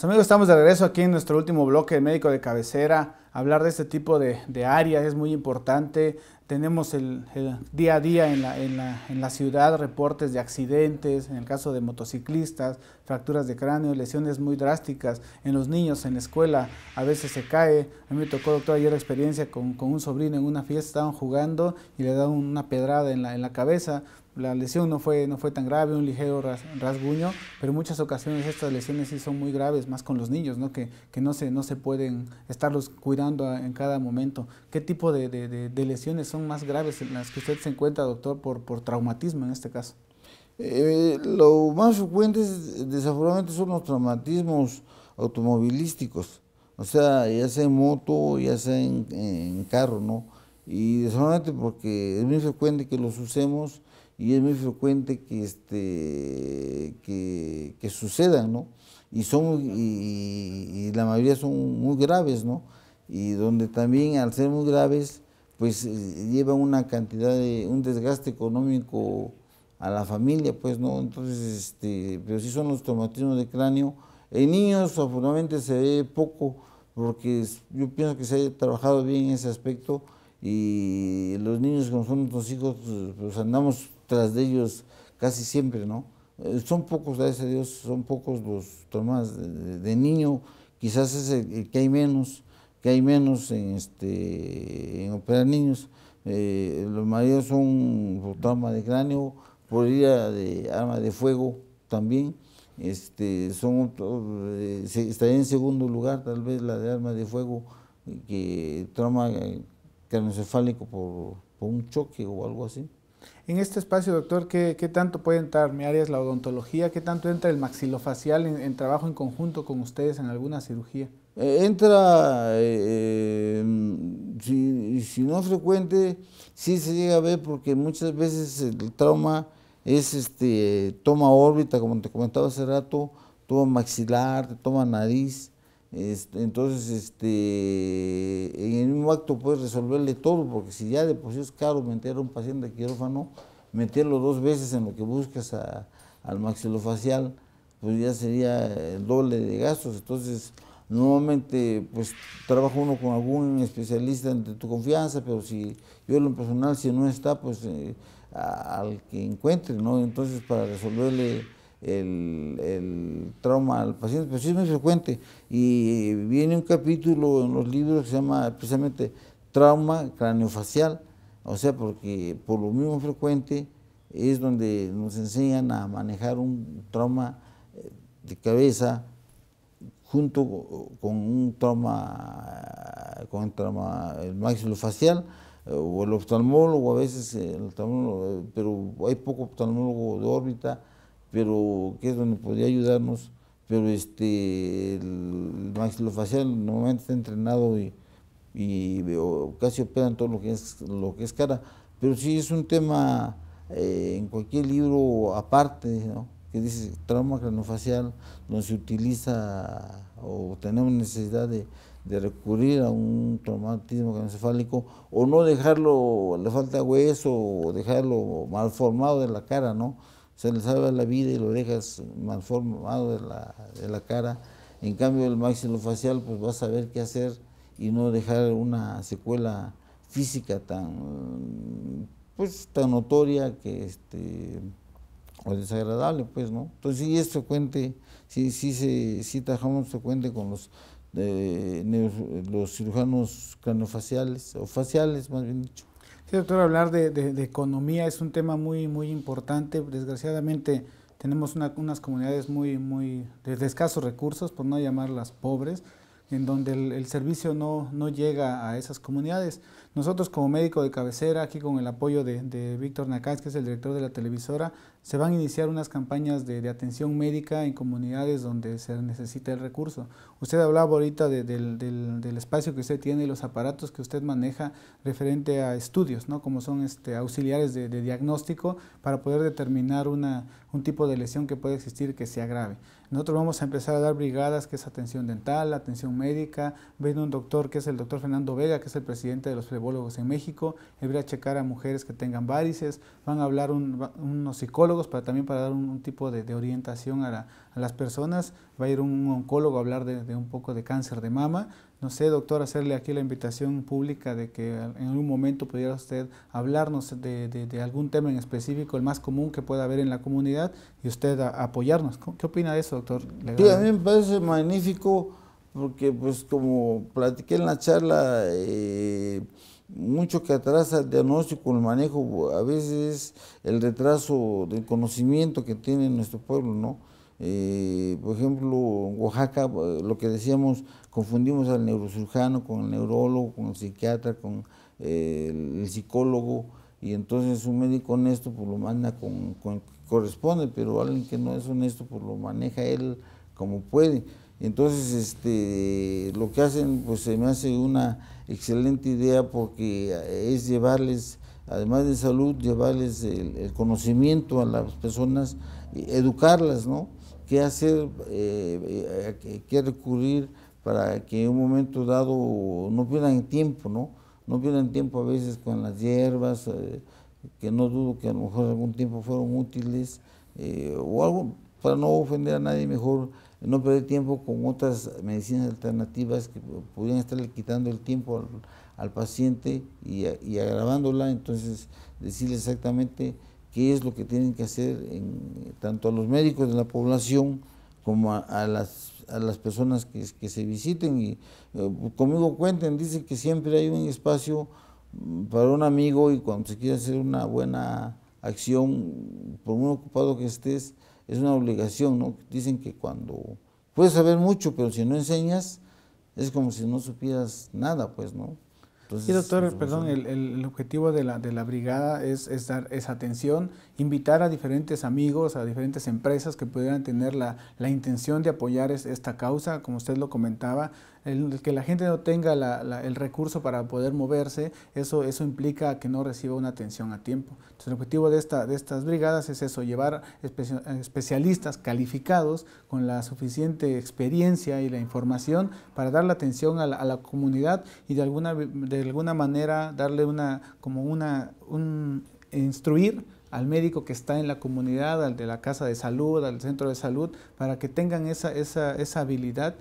Pues, amigos, estamos de regreso aquí en nuestro último bloque de médico de cabecera hablar de este tipo de, de áreas es muy importante. Tenemos el, día a día en la, en, la, en la, ciudad reportes de accidentes, en el caso de motociclistas, fracturas de cráneo, lesiones muy drásticas. En los niños, en la escuela, a veces se cae. A mí me tocó, doctor, ayer la experiencia con, con, un sobrino en una fiesta, estaban jugando y le daban una pedrada en la, en la cabeza la lesión no fue, no fue tan grave, un ligero rasguño, pero muchas ocasiones estas lesiones sí son muy graves, más con los niños, ¿no? Que, que no, se, no se pueden estarlos cuidando en cada momento? ¿Qué tipo de, lesiones son más graves en las que usted se encuentra, doctor, por, por traumatismo en este caso? Eh, lo más frecuente, desafortunadamente, son los traumatismos automovilísticos, o sea, ya sea en moto, ya sea en, carro, ¿no? Y desafortunadamente porque es muy frecuente que los usemos y es muy frecuente que, este, que, sucedan, ¿no? Y, son, y la mayoría son muy graves, ¿no? y donde también al ser muy graves, pues eh, lleva una cantidad de, un desgaste económico a la familia, pues no, entonces, este, pero sí son los traumatismos de cráneo. En niños afortunadamente se ve poco, porque yo pienso que se ha trabajado bien en ese aspecto y los niños como son nuestros hijos, pues andamos tras de ellos casi siempre, ¿no? Eh, son pocos, gracias a Dios, son pocos los traumas de, niño, quizás es el que hay menos, que hay menos en, este, en operar niños. Eh, los mayores son por trauma de cráneo, por de arma de fuego también. Este, son eh, estaría en segundo lugar tal vez la de arma de fuego eh, que trauma carnocefálico por, por un choque o algo así. En este espacio, doctor, ¿qué, tanto puede entrar? Mi área es la odontología, ¿qué tanto entra el maxilofacial en trabajo en conjunto con ustedes en alguna cirugía? Eh, entra, eh, eh, mm, si, no frecuente, sí se llega a ver porque muchas veces el trauma es, este, toma órbita, como te comentaba hace rato, toma maxilar, toma nariz, este, entonces este, en un acto puedes resolverle todo, porque si ya de por sí es caro meter a un paciente de quirófano, meterlo dos veces en lo que buscas a, al maxilofacial, pues ya sería el doble de gastos, entonces Normalmente, pues trabaja uno con algún especialista de tu confianza, pero si yo en lo personal, si no está, pues eh, al que encuentre, ¿no? Entonces, para resolverle el, trauma al paciente, pero pues, sí es muy frecuente. Y viene un capítulo en los libros que se llama precisamente trauma craneofacial, o sea, porque por lo mismo frecuente es donde nos enseñan a manejar un trauma eh, de cabeza junto con un trauma, con el trauma el maxilofacial, eh, o el oftalmólogo, a veces eh, el oftalmólogo, eh, pero hay poco oftalmólogo de órbita, pero que es donde podría ayudarnos, pero este, el maxilofacial normalmente está entrenado y, y casi operan todo lo que es, lo que es cara, pero sí es un tema en cualquier libro aparte, ¿no? que dice trauma cranofacial, donde se utiliza o tenemos necesidad de, recurrir a un traumatismo craniocefálico o no dejarlo, le falta hueso o dejarlo malformado de la cara, ¿no? Se le salva la vida y lo dejas malformado de la, de la cara. En cambio, el maxilofacial, pues va a saber qué hacer y no dejar una secuela física tan, pues, tan notoria que este, o desagradable, pues, ¿no? Entonces, pues sí es frecuente, sí, sí, se, si trabajamos frecuente con los, eh, los cirujanos craneofaciales, o faciales, más bien dicho. Sí, doctor, hablar de, economía es un tema muy, muy importante. Desgraciadamente, tenemos unas comunidades muy, muy de, escasos recursos, por no llamarlas pobres, en donde el, servicio no, no llega a esas comunidades. Nosotros como médico de cabecera, aquí con el apoyo de, de Víctor Nacáez, que es el director de la televisora, se van a iniciar unas campañas de, atención médica en comunidades donde se necesita el recurso. Usted hablaba ahorita del, espacio que usted tiene y los aparatos que usted maneja referente a estudios, ¿no? como son este, auxiliares de, diagnóstico para poder determinar una, un tipo de lesión que puede existir que sea grave. Nosotros vamos a empezar a dar brigadas que es atención dental, atención médica. Viene un doctor que es el doctor Fernando Vega, que es el presidente de los flebólogos en México. Él va a checar a mujeres que tengan varices. Van a hablar un, unos psicólogos para también para dar un, tipo de, orientación a, las personas. Va a ir un oncólogo a hablar de, un poco de cáncer de mama. No sé, doctor, hacerle aquí la invitación pública de que en algún momento pudiera usted hablarnos de, algún tema en específico, el más común que pueda haber en la comunidad, y usted apoyarnos. ¿Qué opina de eso, doctor? a mí me parece magnífico porque, pues, como platiqué en la charla, eh, mucho que atrasa el diagnóstico, el manejo, a veces el retraso del conocimiento que tiene nuestro pueblo, ¿no? Eh, por ejemplo, en Oaxaca, eh, lo que decíamos, confundimos al neurocirujano con el neurólogo, con el psiquiatra, con eh, el psicólogo, y entonces un médico honesto pues lo manda con, el que corresponde, pero alguien que no es honesto pues lo maneja él como puede. Entonces, este, lo que hacen, pues se me hace una excelente idea porque es llevarles, además de salud, llevarles el, conocimiento a las personas, educarlas, ¿no? ¿Qué hacer, eh, eh, qué recurrir para que en un momento dado no pierdan tiempo, ¿no? No pierdan tiempo a veces con las hierbas, eh, que no dudo que a lo mejor algún tiempo fueron útiles, o algo, para no ofender a nadie, mejor no perder tiempo con otras medicinas alternativas que podrían estarle quitando el tiempo al, paciente y, agravándola, entonces decirle exactamente qué es lo que tienen que hacer en, tanto a los médicos de la población como a, las, personas que, que se visiten y eh, pues, conmigo cuenten, dice que siempre hay un espacio mm, para un amigo y cuando se quiere hacer una buena acción, por muy ocupado que estés, es una obligación, ¿no? Dicen que cuando puedes saber mucho, pero si no enseñas, es como si no supieras nada, pues, ¿no? sí, doctor, perdón, el, objetivo de la, brigada es, dar esa atención, invitar a diferentes amigos, a diferentes empresas que pudieran tener la, la intención de apoyar esta causa, como usted lo comentaba, el que la gente no tenga el recurso para poder moverse, eso, eso implica que no reciba una atención a tiempo. Entonces, el objetivo de, esta, de estas brigadas es eso, llevar especialistas calificados con la suficiente experiencia y la información para dar la atención a la, comunidad y de alguna, de alguna manera darle una, como una, un, instruir al médico que está en la comunidad, al de la casa de salud, al centro de salud, para que tengan esa, esa, esa habilidad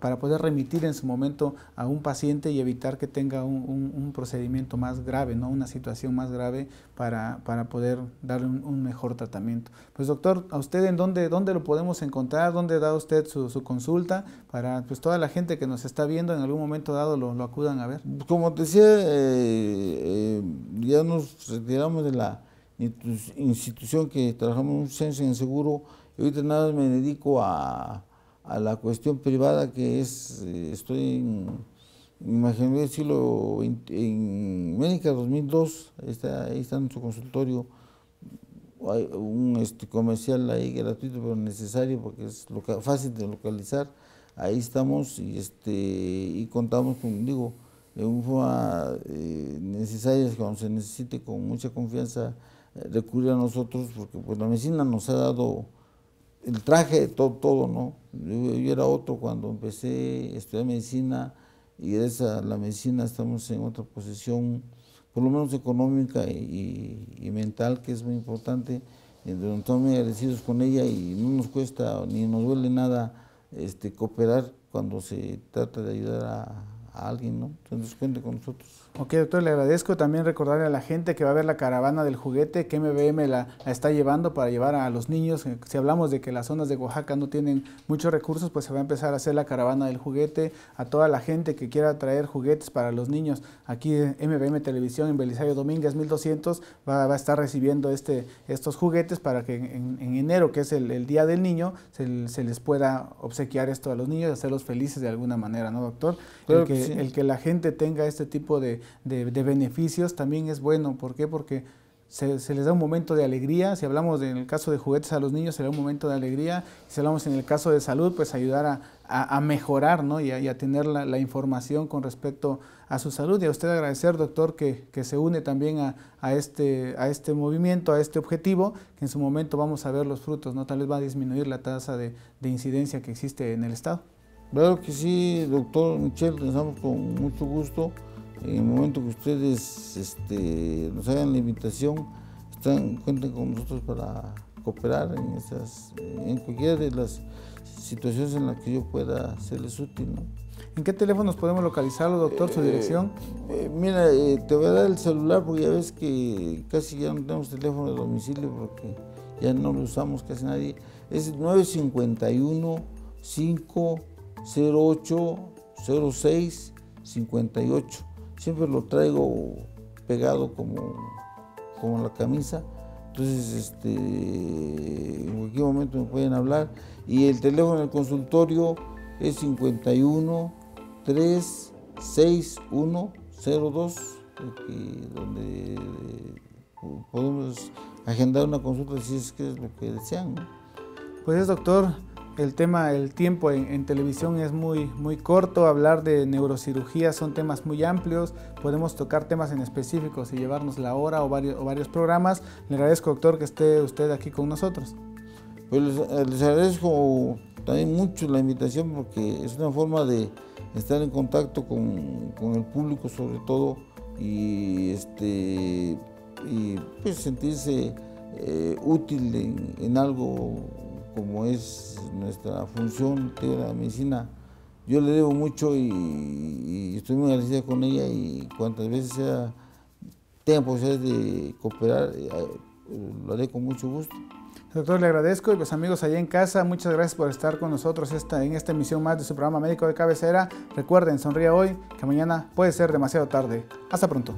para poder remitir en su momento a un paciente y evitar que tenga un, procedimiento más grave, ¿no? una situación más grave para, para poder darle un, mejor tratamiento. Pues doctor, ¿a usted en dónde, dónde lo podemos encontrar? ¿Dónde da usted su, consulta para pues, toda la gente que nos está viendo en algún momento dado lo, acudan a ver? Como te decía, eh, eh, ya nos retiramos de la institución que trabajamos en un censo en seguro, y ahorita nada me dedico a, la cuestión privada que es, eh, estoy en, imagino el en Médica 2002, ahí está, ahí está en su consultorio, hay un este, comercial ahí gratuito pero necesario porque es fácil de localizar, ahí estamos y, este, y contamos con, digo, de una forma eh, necesaria cuando se necesite con mucha confianza eh, recurrir a nosotros porque pues la medicina nos ha dado el traje, todo, todo, ¿no? Yo, era otro cuando empecé a estudiar medicina y gracias la medicina estamos en otra posición, por lo menos económica y, mental, que es muy importante. Entonces, estamos muy agradecidos con ella y no nos cuesta ni nos duele nada este, cooperar cuando se trata de ayudar a, a alguien, ¿no? Entonces cuente con nosotros. Ok, doctor, le agradezco. También recordarle a la gente que va a ver la caravana del juguete que MBM la, está llevando para llevar a los niños. Eh, si hablamos de que las zonas de Oaxaca no tienen muchos recursos, pues se va a empezar a hacer la caravana del juguete a toda la gente que quiera traer juguetes para los niños. Aquí MBM Televisión en Belisario Domínguez 1200 va, a estar recibiendo este, estos juguetes para que en, enero, que es el, Día del Niño, se, les pueda obsequiar esto a los niños y hacerlos felices de alguna manera, ¿no, doctor? que, el que la gente tenga este tipo de de, beneficios también es bueno. ¿Por Porque se, les da un momento de alegría. Si hablamos en el caso de juguetes a los niños, se da un momento de alegría. Si hablamos en el caso de salud, pues ayudar a, a, mejorar y, a, tener la, información con respecto a su salud. Y a usted agradecer, doctor, que, se une también a, este, a este movimiento, a este objetivo, que en su momento vamos a ver los frutos. ¿no? Tal vez va a disminuir la tasa de, incidencia que existe en el Estado. Claro que sí, doctor Michel, pensamos con mucho gusto en el momento que ustedes este, nos hagan la invitación, están, cuenten con nosotros para cooperar en, esas, en cualquiera de las situaciones en las que yo pueda serles útil. ¿En qué teléfonos podemos localizarlo, doctor, su eh, dirección? Eh, mira, eh, te voy a dar el celular porque ya ves que casi ya no tenemos teléfono de domicilio porque ya no lo usamos casi nadie. Es 951 508 06 58 siempre lo traigo pegado como, como la camisa. Entonces, este, en cualquier momento me pueden hablar. Y el teléfono del consultorio es 51 36102, donde eh, podemos agendar una consulta si es que es lo que desean. Pues doctor, el tema el tiempo en, televisión es muy, muy corto, hablar de neurocirugía son temas muy amplios, podemos tocar temas en específicos y llevarnos la hora o varios, programas. Le agradezco, doctor, que esté usted aquí con nosotros. Pues eh, les, agradezco también mucho la invitación porque es una forma de estar en contacto con, el público sobre todo y, este, y pues, sentirse eh, útil en algo como es nuestra función de la medicina. Yo le debo mucho y, estoy muy agradecida con ella y cuantas veces sea, tenga posibilidades de cooperar, eh, lo haré con mucho gusto. Doctor, le agradezco y pues amigos allá en casa, muchas gracias por estar con nosotros esta, en esta emisión más de su programa médico de cabecera. Recuerden, sonría hoy, que mañana puede ser demasiado tarde. Hasta pronto.